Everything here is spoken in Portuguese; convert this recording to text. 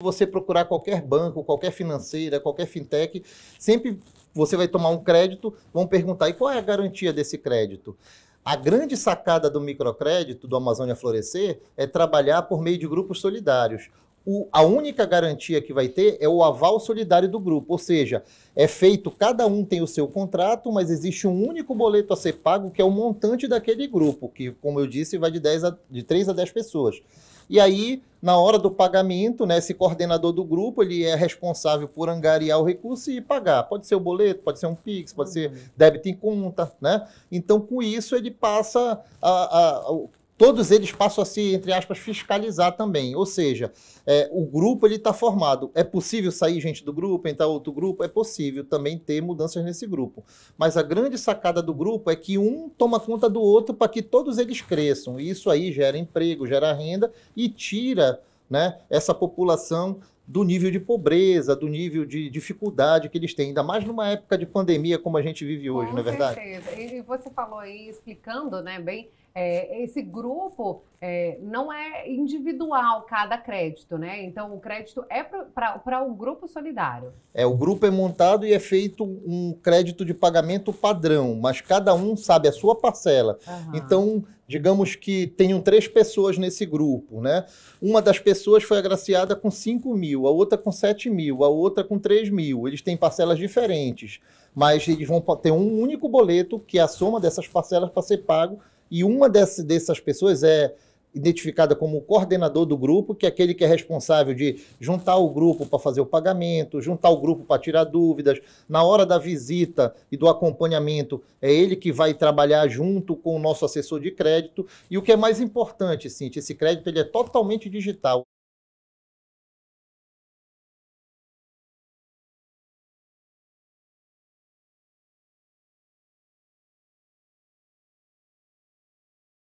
você procurar qualquer banco, qualquer financeira, qualquer fintech, sempre você vai tomar um crédito, vão perguntar: e qual é a garantia desse crédito? A grande sacada do microcrédito do Amazônia Florescer é trabalhar por meio de grupos solidários. O, a única garantia que vai ter é o aval solidário do grupo, ou seja, é feito, cada um tem o seu contrato, mas existe um único boleto a ser pago, que é o montante daquele grupo, que, como eu disse, vai de, 10 a, de 3 a 10 pessoas. E aí, na hora do pagamento, né, esse coordenador do grupo ele é responsável por angariar o recurso e pagar. Pode ser o boleto, pode ser um PIX, pode uhum. ser débito em conta. Né? Então, com isso, ele passa a, a, a todos eles passam a se, entre aspas, fiscalizar também. Ou seja, é, o grupo ele está formado. É possível sair gente do grupo, entrar outro grupo? É possível também ter mudanças nesse grupo. Mas a grande sacada do grupo é que um toma conta do outro para que todos eles cresçam. E isso aí gera emprego, gera renda e tira né, essa população do nível de pobreza, do nível de dificuldade que eles têm, ainda mais numa época de pandemia como a gente vive hoje, não é verdade? Certeza. E você falou aí, explicando né, bem, é, esse grupo é, não é individual cada crédito, né? Então o crédito é para o um grupo solidário. É, o grupo é montado e é feito um crédito de pagamento padrão, mas cada um sabe a sua parcela. Uhum. Então Digamos que tenham três pessoas nesse grupo, né? Uma das pessoas foi agraciada com 5 mil, a outra com 7 mil, a outra com 3 mil. Eles têm parcelas diferentes, mas eles vão ter um único boleto, que é a soma dessas parcelas para ser pago, e uma desse, dessas pessoas é identificada como coordenador do grupo, que é aquele que é responsável de juntar o grupo para fazer o pagamento, juntar o grupo para tirar dúvidas. Na hora da visita e do acompanhamento, é ele que vai trabalhar junto com o nosso assessor de crédito. E o que é mais importante, Cintia, esse crédito ele é totalmente digital.